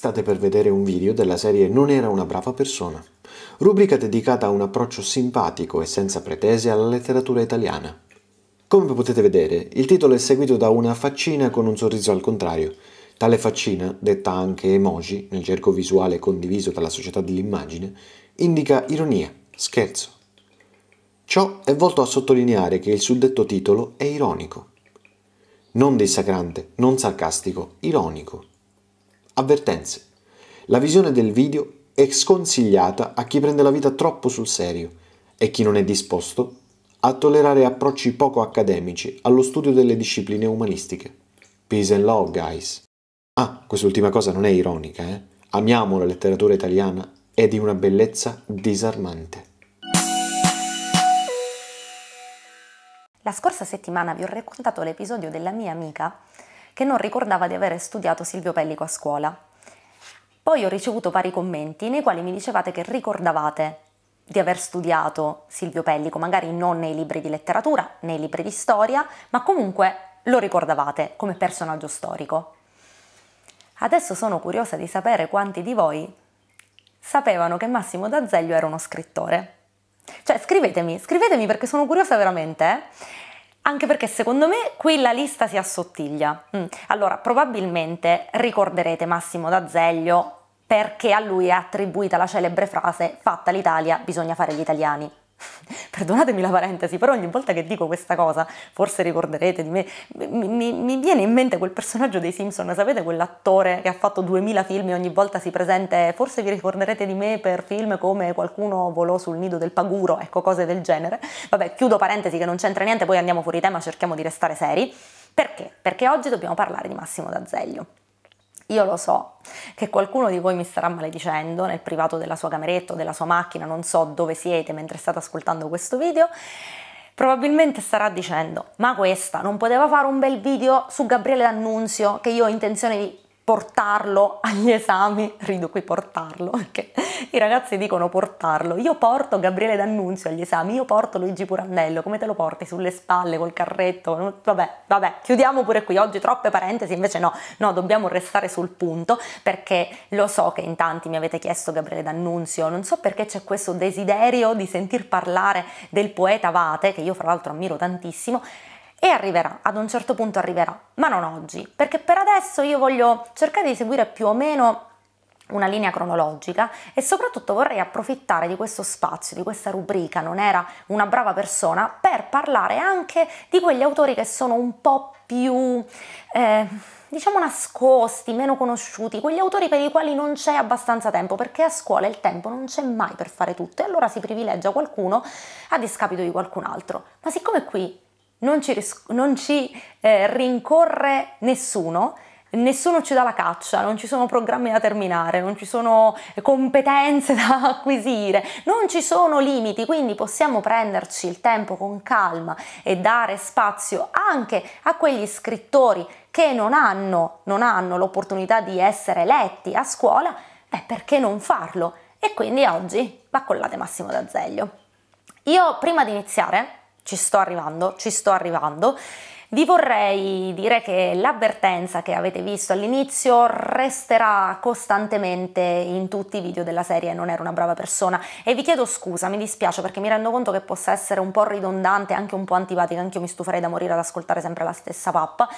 State per vedere un video della serie Non era una brava persona, rubrica dedicata a un approccio simpatico e senza pretese alla letteratura italiana. Come potete vedere, il titolo è seguito da una faccina con un sorriso al contrario. Tale faccina, detta anche emoji nel gergo visuale condiviso dalla società dell'immagine, indica ironia, scherzo. Ciò è volto a sottolineare che il suddetto titolo è ironico. Non dissacrante, non sarcastico, ironico. Avvertenze. La visione del video è sconsigliata a chi prende la vita troppo sul serio e chi non è disposto a tollerare approcci poco accademici allo studio delle discipline umanistiche. Peace and love, guys. Ah, quest'ultima cosa non è ironica, eh? Amiamo la letteratura italiana, è di una bellezza disarmante. La scorsa settimana vi ho raccontato l'episodio della mia amica che non ricordava di aver studiato Silvio Pellico a scuola. Poi ho ricevuto vari commenti nei quali mi dicevate che ricordavate di aver studiato Silvio Pellico, magari non nei libri di letteratura, nei libri di storia, ma comunque lo ricordavate come personaggio storico. Adesso sono curiosa di sapere quanti di voi sapevano che Massimo D'Azeglio era uno scrittore. Cioè scrivetemi, scrivetemi perché sono curiosa veramente. Eh? anche perché secondo me qui la lista si assottiglia. Mm. Allora, probabilmente ricorderete Massimo d'Azeglio perché a lui è attribuita la celebre frase fatta l'Italia, bisogna fare gli italiani. perdonatemi la parentesi, però ogni volta che dico questa cosa, forse ricorderete di me, mi, mi, viene in mente quel personaggio dei Simpson, sapete quell'attore che ha fatto 2000 film e ogni volta si presenta, forse vi ricorderete di me per film come qualcuno volò sul nido del paguro, ecco cose del genere. Vabbè, chiudo parentesi che non c'entra niente, poi andiamo fuori tema, cerchiamo di restare seri. Perché? Perché oggi dobbiamo parlare di Massimo D'Azeglio. Io lo so che qualcuno di voi mi starà maledicendo nel privato della sua cameretta o della sua macchina, non so dove siete mentre state ascoltando questo video, probabilmente starà dicendo ma questa non poteva fare un bel video su Gabriele D'Annunzio che io ho intenzione di portarlo agli esami, rido qui portarlo, perché i ragazzi dicono portarlo, io porto Gabriele D'Annunzio agli esami, io porto Luigi Purannello, come te lo porti sulle spalle col carretto? Vabbè, vabbè, chiudiamo pure qui, oggi troppe parentesi, invece no, no, dobbiamo restare sul punto perché lo so che in tanti mi avete chiesto Gabriele D'Annunzio, non so perché c'è questo desiderio di sentir parlare del poeta Vate, che io fra l'altro ammiro tantissimo, e arriverà, ad un certo punto arriverà, ma non oggi, perché per adesso io voglio cercare di seguire più o meno una linea cronologica e soprattutto vorrei approfittare di questo spazio, di questa rubrica, non era una brava persona, per parlare anche di quegli autori che sono un po' più... Eh, diciamo nascosti, meno conosciuti, quegli autori per i quali non c'è abbastanza tempo, perché a scuola il tempo non c'è mai per fare tutto e allora si privilegia qualcuno a discapito di qualcun altro. Ma siccome qui non ci, non ci eh, rincorre nessuno, nessuno ci dà la caccia, non ci sono programmi da terminare, non ci sono eh, competenze da acquisire, non ci sono limiti, quindi possiamo prenderci il tempo con calma e dare spazio anche a quegli scrittori che non hanno, non hanno l'opportunità di essere letti a scuola, beh perché non farlo? E quindi oggi va collate Massimo D'Azeglio. Io prima di iniziare ci sto arrivando, ci sto arrivando. Vi vorrei dire che l'avvertenza che avete visto all'inizio resterà costantemente in tutti i video della serie Non ero una brava persona e vi chiedo scusa, mi dispiace perché mi rendo conto che possa essere un po' ridondante, anche un po' antipatica, anche io mi stuferei da morire ad ascoltare sempre la stessa pappa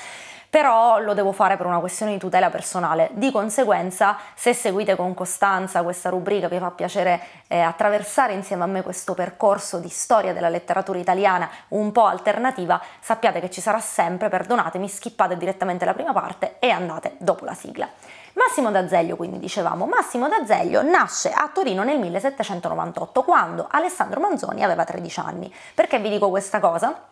però lo devo fare per una questione di tutela personale. Di conseguenza, se seguite con costanza questa rubrica, vi fa piacere eh, attraversare insieme a me questo percorso di storia della letteratura italiana un po' alternativa, sappiate che ci sarà sempre, perdonatemi, skippate direttamente la prima parte e andate dopo la sigla. Massimo d'Azeglio, quindi dicevamo, Massimo d'Azeglio nasce a Torino nel 1798, quando Alessandro Manzoni aveva 13 anni. Perché vi dico questa cosa?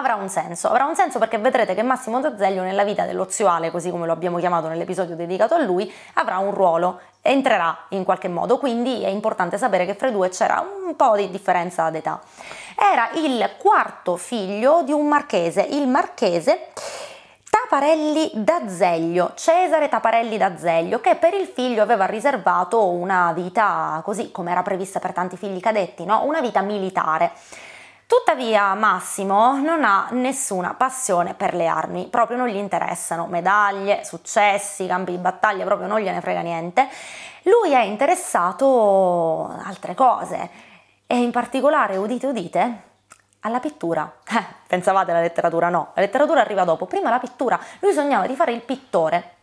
avrà un senso. Avrà un senso perché vedrete che Massimo Zazzeglio nella vita dello zio così come lo abbiamo chiamato nell'episodio dedicato a lui, avrà un ruolo, entrerà in qualche modo, quindi è importante sapere che fra i due c'era un po' di differenza d'età. Era il quarto figlio di un marchese, il marchese Taparelli d'Azeglio, Cesare Taparelli d'Azeglio, che per il figlio aveva riservato una vita, così come era prevista per tanti figli cadetti, no? una vita militare. Tuttavia Massimo non ha nessuna passione per le armi, proprio non gli interessano medaglie, successi, campi di battaglia, proprio non gliene frega niente. Lui è interessato ad altre cose e in particolare, udite udite, alla pittura. Eh, pensavate alla letteratura? No, la letteratura arriva dopo, prima la pittura. Lui sognava di fare il pittore.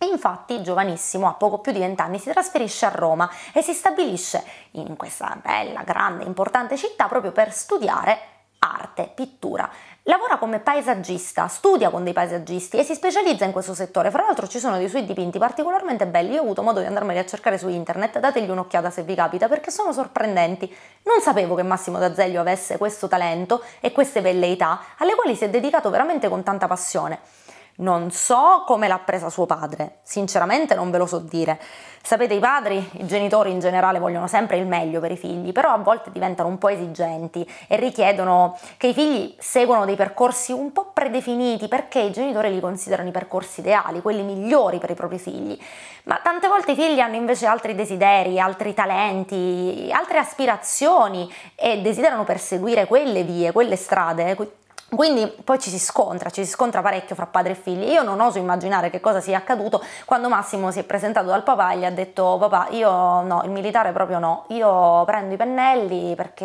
E infatti, giovanissimo, a poco più di vent'anni, si trasferisce a Roma e si stabilisce in questa bella, grande, importante città proprio per studiare arte, pittura. Lavora come paesaggista, studia con dei paesaggisti e si specializza in questo settore. Fra l'altro ci sono dei suoi dipinti particolarmente belli, io ho avuto modo di andarmeli a cercare su internet, dategli un'occhiata se vi capita perché sono sorprendenti. Non sapevo che Massimo D'Azeglio avesse questo talento e queste velleità alle quali si è dedicato veramente con tanta passione. Non so come l'ha presa suo padre, sinceramente non ve lo so dire. Sapete, i padri, i genitori in generale vogliono sempre il meglio per i figli, però a volte diventano un po' esigenti e richiedono che i figli seguano dei percorsi un po' predefiniti perché i genitori li considerano i percorsi ideali, quelli migliori per i propri figli. Ma tante volte i figli hanno invece altri desideri, altri talenti, altre aspirazioni e desiderano perseguire quelle vie, quelle strade, eh, quindi poi ci si scontra, ci si scontra parecchio fra padre e figli. Io non oso immaginare che cosa sia accaduto quando Massimo si è presentato dal papà e gli ha detto papà io no, il militare proprio no, io prendo i pennelli perché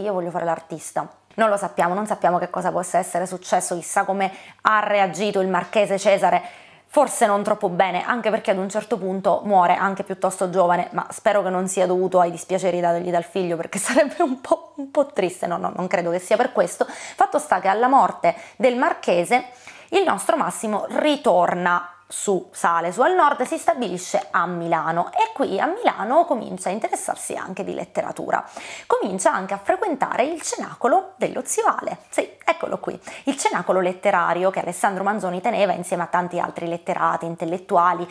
io voglio fare l'artista. Non lo sappiamo, non sappiamo che cosa possa essere successo, chissà come ha reagito il marchese Cesare forse non troppo bene, anche perché ad un certo punto muore anche piuttosto giovane, ma spero che non sia dovuto ai dispiaceri dategli dal figlio perché sarebbe un po', un po triste, no, no, non credo che sia per questo. Fatto sta che alla morte del marchese il nostro Massimo ritorna su, sale su al nord, si stabilisce a Milano e qui a Milano comincia a interessarsi anche di letteratura. Comincia anche a frequentare il cenacolo dello zivale. sì, eccolo qui, il cenacolo letterario che Alessandro Manzoni teneva insieme a tanti altri letterati, intellettuali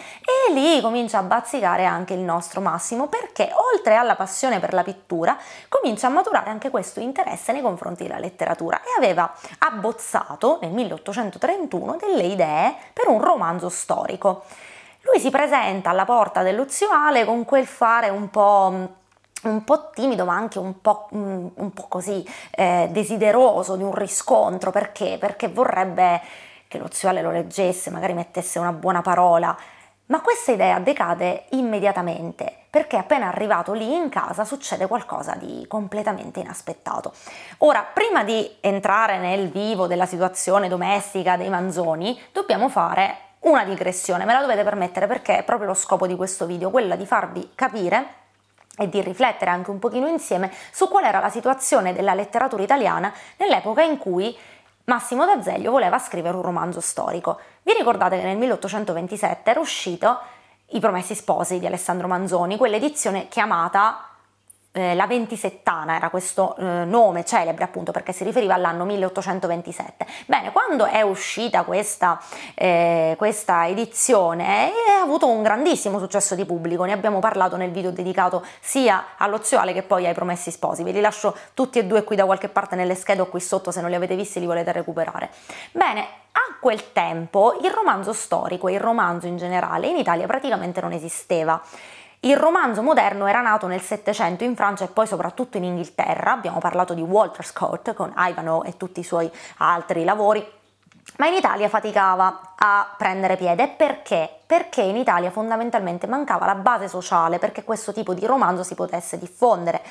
e lì comincia a bazzicare anche il nostro Massimo perché oltre alla passione per la pittura comincia a maturare anche questo interesse nei confronti della letteratura e aveva abbozzato nel 1831 delle idee per un romanzo storico storico. Lui si presenta alla porta dello zio Ale con quel fare un po' un po' timido ma anche un po', mm, un po così eh, desideroso di un riscontro perché? perché vorrebbe che lo zio Ale lo leggesse, magari mettesse una buona parola, ma questa idea decade immediatamente perché appena arrivato lì in casa succede qualcosa di completamente inaspettato. Ora, prima di entrare nel vivo della situazione domestica dei Manzoni, dobbiamo fare una digressione, me la dovete permettere perché è proprio lo scopo di questo video, quella di farvi capire e di riflettere anche un pochino insieme su qual era la situazione della letteratura italiana nell'epoca in cui Massimo d'Azeglio voleva scrivere un romanzo storico. Vi ricordate che nel 1827 era uscito I Promessi Sposi di Alessandro Manzoni, quell'edizione chiamata eh, la Ventisettana era questo eh, nome celebre appunto perché si riferiva all'anno 1827. Bene, quando è uscita questa, eh, questa edizione eh, ha avuto un grandissimo successo di pubblico, ne abbiamo parlato nel video dedicato sia allo Zioale che poi ai Promessi Sposi, ve li lascio tutti e due qui da qualche parte nelle schede o qui sotto se non li avete visti li volete recuperare. Bene, a quel tempo il romanzo storico il romanzo in generale in Italia praticamente non esisteva. Il romanzo moderno era nato nel Settecento in Francia e poi soprattutto in Inghilterra, abbiamo parlato di Walter Scott con Ivano e tutti i suoi altri lavori, ma in Italia faticava a prendere piede. Perché? Perché in Italia fondamentalmente mancava la base sociale perché questo tipo di romanzo si potesse diffondere.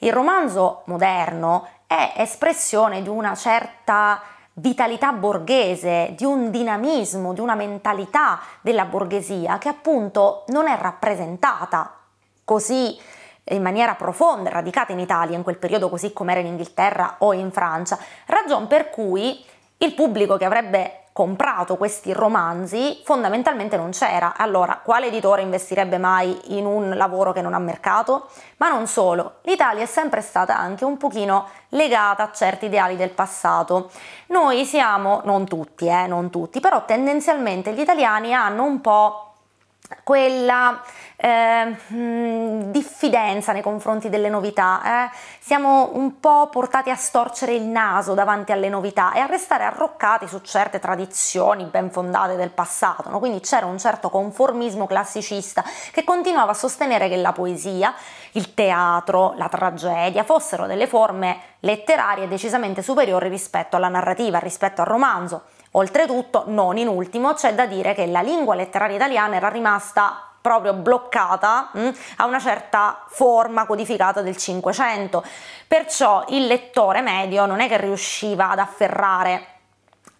Il romanzo moderno è espressione di una certa vitalità borghese, di un dinamismo, di una mentalità della borghesia che appunto non è rappresentata così eh, in maniera profonda, radicata in Italia in quel periodo così come era in Inghilterra o in Francia, ragion per cui il pubblico che avrebbe comprato questi romanzi fondamentalmente non c'era. Allora, quale editore investirebbe mai in un lavoro che non ha mercato? Ma non solo, l'Italia è sempre stata anche un pochino legata a certi ideali del passato. Noi siamo, non tutti, eh, non tutti, però tendenzialmente gli italiani hanno un po' quella eh, mm, diffidenza nei confronti delle novità, eh? siamo un po' portati a storcere il naso davanti alle novità e a restare arroccati su certe tradizioni ben fondate del passato, no? quindi c'era un certo conformismo classicista che continuava a sostenere che la poesia, il teatro, la tragedia fossero delle forme letterarie decisamente superiori rispetto alla narrativa, rispetto al romanzo. Oltretutto, non in ultimo, c'è da dire che la lingua letteraria italiana era rimasta proprio bloccata mh, mm, a una certa forma codificata del Cinquecento, perciò il lettore medio non è che riusciva ad afferrare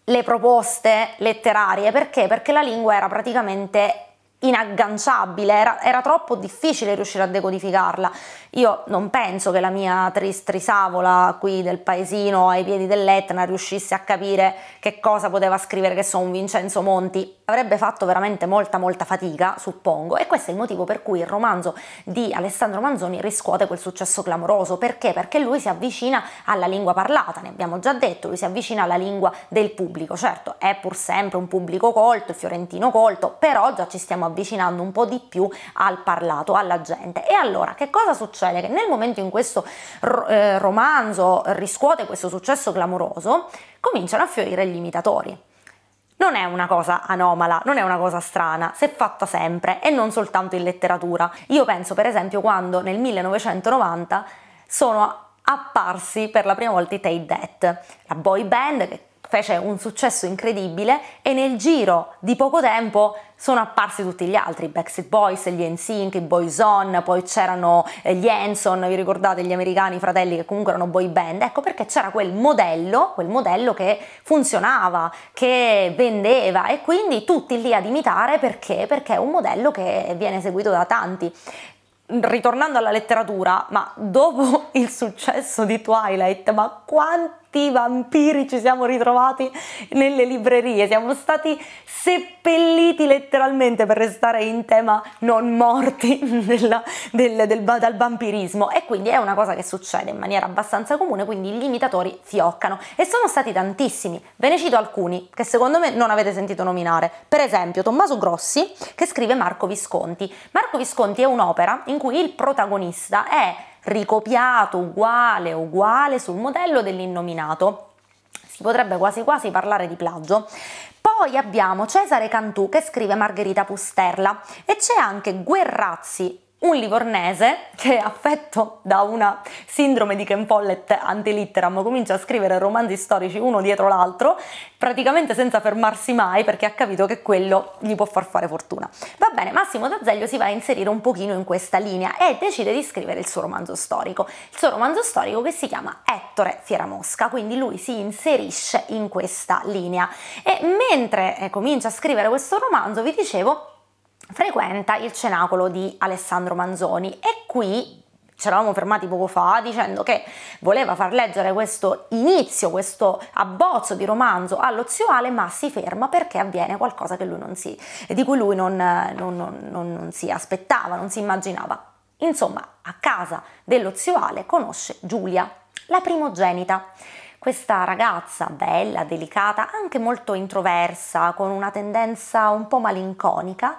le proposte letterarie perché? Perché la lingua era praticamente inagganciabile, era, era, troppo difficile riuscire a decodificarla. Io non penso che la mia tristrisavola qui del paesino ai piedi dell'Etna riuscisse a capire che cosa poteva scrivere che so un Vincenzo Monti avrebbe fatto veramente molta molta fatica, suppongo, e questo è il motivo per cui il romanzo di Alessandro Manzoni riscuote quel successo clamoroso. Perché? Perché lui si avvicina alla lingua parlata, ne abbiamo già detto, lui si avvicina alla lingua del pubblico. Certo, è pur sempre un pubblico colto, fiorentino colto, però già ci stiamo avvicinando un po' di più al parlato, alla gente. E allora, che cosa succede? Che nel momento in cui questo eh, romanzo riscuote questo successo clamoroso, cominciano a fiorire gli imitatori non è una cosa anomala, non è una cosa strana, si è fatta sempre e non soltanto in letteratura. Io penso per esempio quando nel 1990 sono apparsi per la prima volta i Tate That, la boy band che fece un successo incredibile e nel giro di poco tempo sono apparsi tutti gli altri, i Backstreet Boys, gli NSYNC, i Boyzone, poi c'erano eh, gli Hanson, vi ricordate gli americani fratelli che comunque erano boy band, ecco perché c'era quel modello, quel modello che funzionava, che vendeva e quindi tutti lì ad imitare perché? Perché è un modello che viene seguito da tanti ritornando alla letteratura, ma dopo il successo di Twilight, ma quanti i vampiri ci siamo ritrovati nelle librerie, siamo stati seppelliti letteralmente per restare in tema non morti della, del, del, dal vampirismo e quindi è una cosa che succede in maniera abbastanza comune, quindi gli imitatori fioccano e sono stati tantissimi, ve ne cito alcuni che secondo me non avete sentito nominare, per esempio Tommaso Grossi che scrive Marco Visconti. Marco Visconti è un'opera in cui il protagonista è ricopiato uguale uguale sul modello dell'innominato. Si potrebbe quasi quasi parlare di plagio. Poi abbiamo Cesare Cantù che scrive Margherita Pusterla e c'è anche Guerrazzi un livornese che è affetto da una sindrome di Ken Follett antilitteram comincia a scrivere romanzi storici uno dietro l'altro praticamente senza fermarsi mai perché ha capito che quello gli può far fare fortuna. Va bene, Massimo D'Azeglio si va a inserire un pochino in questa linea e decide di scrivere il suo romanzo storico, il suo romanzo storico che si chiama Ettore Fieramosca, quindi lui si inserisce in questa linea e mentre eh, comincia a scrivere questo romanzo, vi dicevo, frequenta il cenacolo di Alessandro Manzoni e qui ci eravamo fermati poco fa dicendo che voleva far leggere questo inizio, questo abbozzo di romanzo allo zio Ale, ma si ferma perché avviene qualcosa si, di cui lui non, non, non, non si aspettava, non si immaginava. Insomma, a casa dello zio Ale conosce Giulia, la primogenita. Questa ragazza bella, delicata, anche molto introversa, con una tendenza un po' malinconica,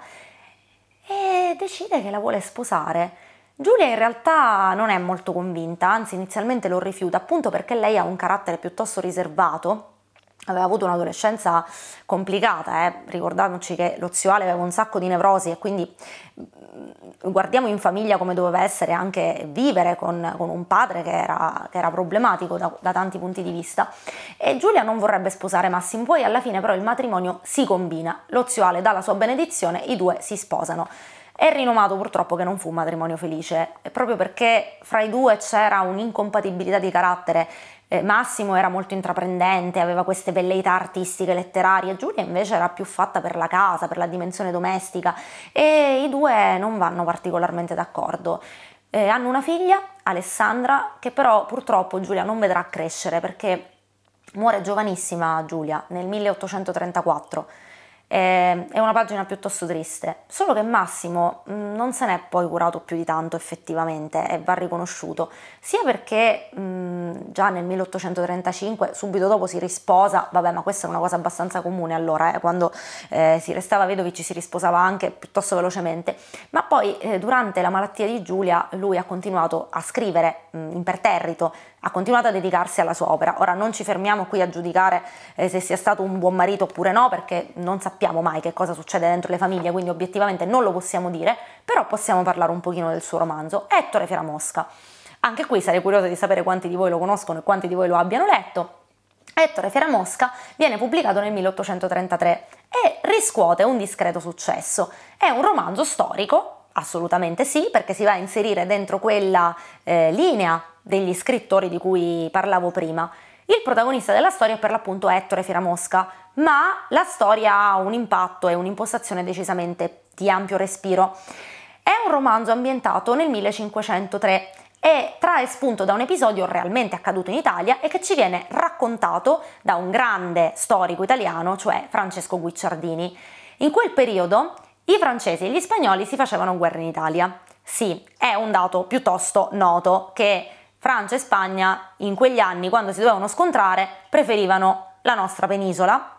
e decide che la vuole sposare. Giulia in realtà non è molto convinta, anzi inizialmente lo rifiuta appunto perché lei ha un carattere piuttosto riservato aveva avuto un'adolescenza complicata, eh? ricordiamoci che lo zio Ale aveva un sacco di nevrosi e quindi mm, guardiamo in famiglia come doveva essere anche vivere con, con un padre che era, che era problematico da, da, tanti punti di vista e Giulia non vorrebbe sposare Massimo, poi alla fine però il matrimonio si combina, lo zio Ale dà la sua benedizione, i due si sposano. È rinomato purtroppo che non fu un matrimonio felice, proprio perché fra i due c'era un'incompatibilità di carattere eh, Massimo era molto intraprendente, aveva queste velleità artistiche, letterarie, Giulia invece era più fatta per la casa, per la dimensione domestica e i due non vanno particolarmente d'accordo. Eh, hanno una figlia, Alessandra, che però purtroppo Giulia non vedrà crescere perché muore giovanissima Giulia nel 1834 eh, è una pagina piuttosto triste, solo che Massimo mh, mm, non se n'è poi curato più di tanto effettivamente e va riconosciuto, sia perché mh, mm, già nel 1835 subito dopo si risposa, vabbè ma questa è una cosa abbastanza comune allora, eh, quando eh, si restava vedovi ci si risposava anche piuttosto velocemente, ma poi eh, durante la malattia di Giulia lui ha continuato a scrivere mh, mm, imperterrito, ha continuato a dedicarsi alla sua opera. Ora non ci fermiamo qui a giudicare eh, se sia stato un buon marito oppure no, perché non sappiamo mai che cosa succede dentro le famiglie, quindi obiettivamente non lo possiamo dire, però possiamo parlare un pochino del suo romanzo, Ettore Fieramosca. Anche qui sarei curiosa di sapere quanti di voi lo conoscono e quanti di voi lo abbiano letto. Ettore Fieramosca viene pubblicato nel 1833 e riscuote un discreto successo. È un romanzo storico, assolutamente sì, perché si va a inserire dentro quella eh, linea degli scrittori di cui parlavo prima. Il protagonista della storia è per l'appunto Ettore Firamosca, ma la storia ha un impatto e un'impostazione decisamente di ampio respiro. È un romanzo ambientato nel 1503 e trae spunto da un episodio realmente accaduto in Italia e che ci viene raccontato da un grande storico italiano, cioè Francesco Guicciardini. In quel periodo i francesi e gli spagnoli si facevano guerra in Italia. Sì, è un dato piuttosto noto che Francia e Spagna in quegli anni, quando si dovevano scontrare, preferivano la nostra penisola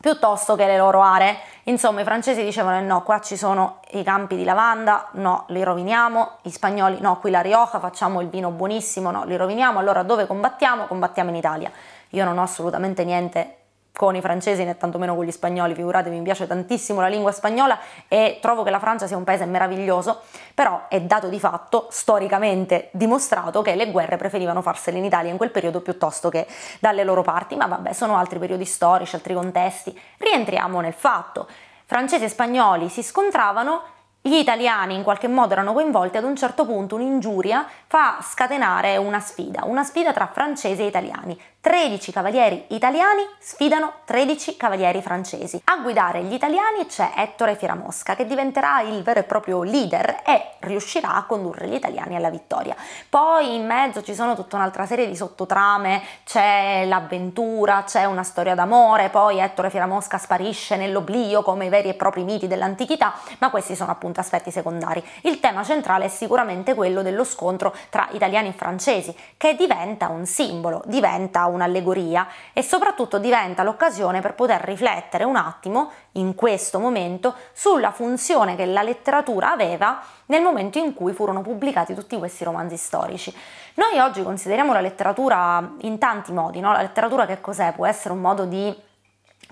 piuttosto che le loro aree. Insomma, i francesi dicevano: eh no, qua ci sono i campi di lavanda, no, li roviniamo. Gli spagnoli: no, qui la Rioja, facciamo il vino buonissimo, no, li roviniamo. Allora dove combattiamo? Combattiamo in Italia. Io non ho assolutamente niente con i francesi né tantomeno con gli spagnoli, figuratevi, mi piace tantissimo la lingua spagnola e trovo che la Francia sia un paese meraviglioso, però è dato di fatto, storicamente dimostrato, che le guerre preferivano farsele in Italia in quel periodo piuttosto che dalle loro parti, ma vabbè, sono altri periodi storici, altri contesti. Rientriamo nel fatto, francesi e spagnoli si scontravano, gli italiani in qualche modo erano coinvolti, ad un certo punto un'ingiuria fa scatenare una sfida, una sfida tra francesi e italiani. 13 cavalieri italiani sfidano 13 cavalieri francesi. A guidare gli italiani c'è Ettore Fieramosca che diventerà il vero e proprio leader e riuscirà a condurre gli italiani alla vittoria. Poi in mezzo ci sono tutta un'altra serie di sottotrame, c'è l'avventura, c'è una storia d'amore, poi Ettore Fieramosca sparisce nell'oblio come i veri e propri miti dell'antichità, ma questi sono appunto aspetti secondari. Il tema centrale è sicuramente quello dello scontro tra italiani e francesi, che diventa un simbolo, diventa un un'allegoria e soprattutto diventa l'occasione per poter riflettere un attimo, in questo momento, sulla funzione che la letteratura aveva nel momento in cui furono pubblicati tutti questi romanzi storici. Noi oggi consideriamo la letteratura in tanti modi, no? La letteratura che cos'è? Può essere un modo di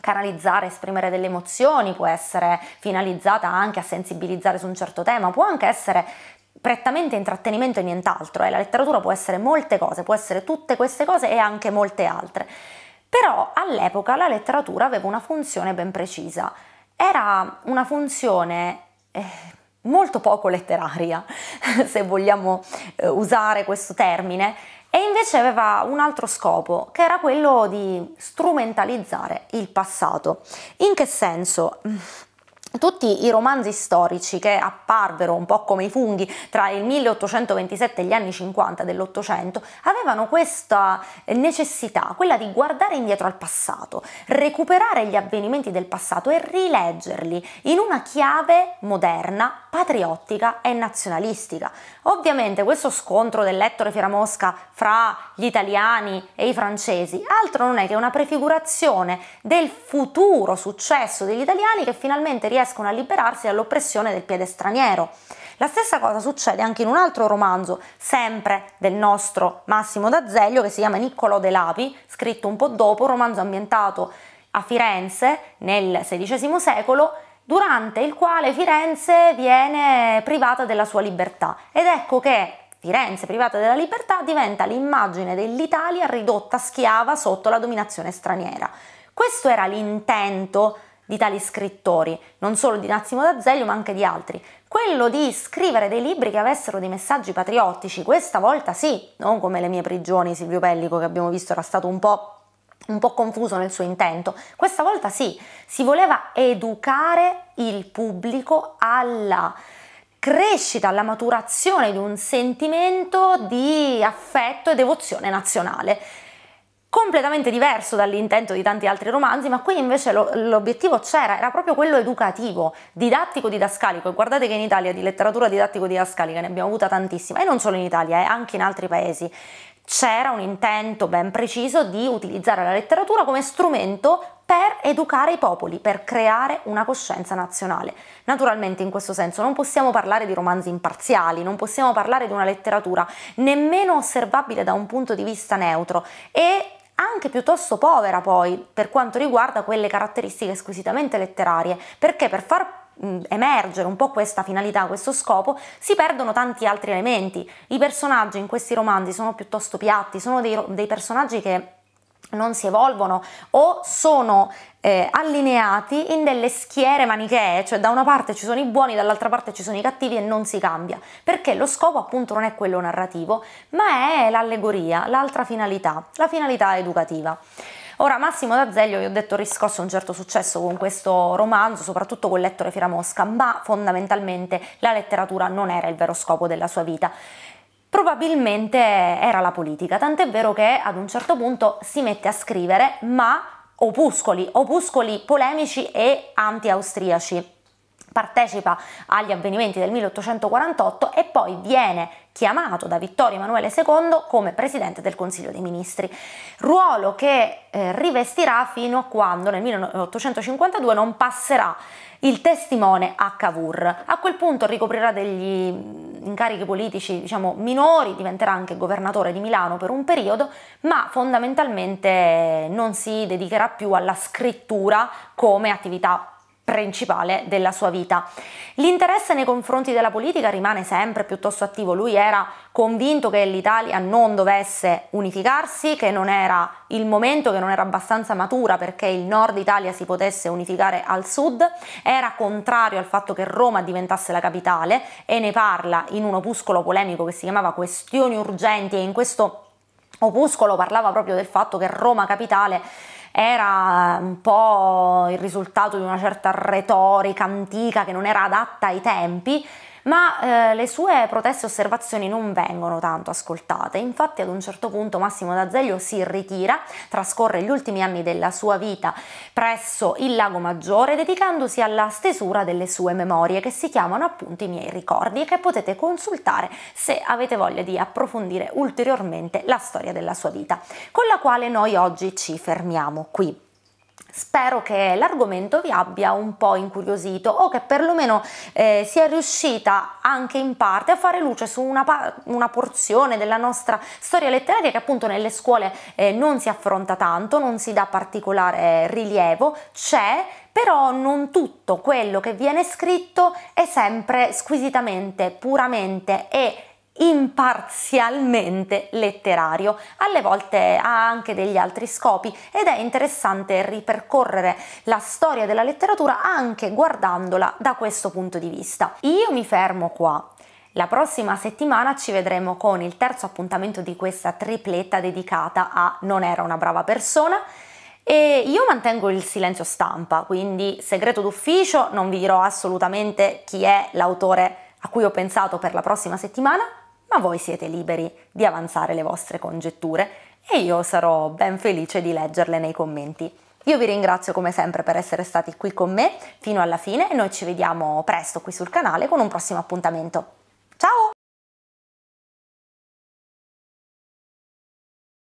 canalizzare, esprimere delle emozioni, può essere finalizzata anche a sensibilizzare su un certo tema, può anche essere prettamente intrattenimento e nient'altro, eh. la letteratura può essere molte cose, può essere tutte queste cose e anche molte altre. Però all'epoca la letteratura aveva una funzione ben precisa, era una funzione... Eh, molto poco letteraria, se vogliamo eh, usare questo termine, e invece aveva un altro scopo, che era quello di strumentalizzare il passato. In che senso? tutti i romanzi storici che apparvero un po' come i funghi tra il 1827 e gli anni 50 dell'Ottocento avevano questa necessità, quella di guardare indietro al passato, recuperare gli avvenimenti del passato e rileggerli in una chiave moderna, patriottica e nazionalistica. Ovviamente questo scontro dell'Ettore Fieramosca fra gli italiani e i francesi altro non è che una prefigurazione del futuro successo degli italiani che finalmente riescono riescono a liberarsi dall'oppressione del piede straniero. La stessa cosa succede anche in un altro romanzo, sempre del nostro Massimo D'Azeglio, che si chiama Niccolò De Lapi, scritto un po' dopo, romanzo ambientato a Firenze nel XVI secolo, durante il quale Firenze viene privata della sua libertà. Ed ecco che Firenze, privata della libertà, diventa l'immagine dell'Italia ridotta schiava sotto la dominazione straniera. Questo era l'intento di tali scrittori, non solo di Massimo D'Azeglio ma anche di altri, quello di scrivere dei libri che avessero dei messaggi patriottici, questa volta sì, non come le mie prigioni Silvio Pellico che abbiamo visto era stato un po' un po' confuso nel suo intento. Questa volta sì, si voleva educare il pubblico alla crescita, alla maturazione di un sentimento di affetto e devozione nazionale completamente diverso dall'intento di tanti altri romanzi, ma qui invece lo, l'obiettivo c'era, era proprio quello educativo, didattico didascalico. E guardate che in Italia di letteratura didattico didascalica ne abbiamo avuta tantissima, e non solo in Italia, eh, anche in altri paesi. C'era un intento ben preciso di utilizzare la letteratura come strumento per educare i popoli, per creare una coscienza nazionale. Naturalmente in questo senso non possiamo parlare di romanzi imparziali, non possiamo parlare di una letteratura nemmeno osservabile da un punto di vista neutro e anche piuttosto povera poi per quanto riguarda quelle caratteristiche squisitamente letterarie, perché per far emergere un po' questa finalità, questo scopo, si perdono tanti altri elementi. I personaggi in questi romanzi sono piuttosto piatti, sono dei, dei personaggi che non si evolvono o sono eh, allineati in delle schiere manichee, cioè da una parte ci sono i buoni, dall'altra parte ci sono i cattivi e non si cambia, perché lo scopo appunto non è quello narrativo, ma è l'allegoria, l'altra finalità, la finalità educativa. Ora Massimo D'Azeglio, vi ho detto, riscosso un certo successo con questo romanzo, soprattutto con Lettore Firamosca, ma fondamentalmente la letteratura non era il vero scopo della sua vita probabilmente era la politica, tant'è vero che ad un certo punto si mette a scrivere, ma opuscoli, opuscoli polemici e anti-austriaci partecipa agli avvenimenti del 1848 e poi viene chiamato da Vittorio Emanuele II come presidente del Consiglio dei Ministri, ruolo che eh, rivestirà fino a quando nel 1852 non passerà il testimone a Cavour. A quel punto ricoprirà degli incarichi politici, diciamo, minori, diventerà anche governatore di Milano per un periodo, ma fondamentalmente non si dedicherà più alla scrittura come attività principale della sua vita. L'interesse nei confronti della politica rimane sempre piuttosto attivo, lui era convinto che l'Italia non dovesse unificarsi, che non era il momento, che non era abbastanza matura perché il nord Italia si potesse unificare al sud, era contrario al fatto che Roma diventasse la capitale e ne parla in un opuscolo polemico che si chiamava Questioni urgenti e in questo opuscolo parlava proprio del fatto che Roma capitale era un po' il risultato di una certa retorica antica che non era adatta ai tempi ma eh, le sue proteste e osservazioni non vengono tanto ascoltate. Infatti ad un certo punto Massimo D'Azeglio si ritira, trascorre gli ultimi anni della sua vita presso il Lago Maggiore dedicandosi alla stesura delle sue memorie che si chiamano appunto i miei ricordi e che potete consultare se avete voglia di approfondire ulteriormente la storia della sua vita, con la quale noi oggi ci fermiamo qui. Spero che l'argomento vi abbia un po' incuriosito o che perlomeno eh, sia riuscita anche in parte a fare luce su una, una porzione della nostra storia letteraria che appunto nelle scuole eh, non si affronta tanto, non si dà particolare eh, rilievo, c'è però non tutto quello che viene scritto è sempre squisitamente, puramente e imparzialmente letterario, alle volte ha anche degli altri scopi ed è interessante ripercorrere la storia della letteratura anche guardandola da questo punto di vista. Io mi fermo qua. La prossima settimana ci vedremo con il terzo appuntamento di questa tripletta dedicata a Non era una brava persona. E io mantengo il silenzio stampa, quindi segreto d'ufficio, non vi dirò assolutamente chi è l'autore a cui ho pensato per la prossima settimana, ma voi siete liberi di avanzare le vostre congetture e io sarò ben felice di leggerle nei commenti. Io vi ringrazio come sempre per essere stati qui con me fino alla fine e noi ci vediamo presto qui sul canale con un prossimo appuntamento.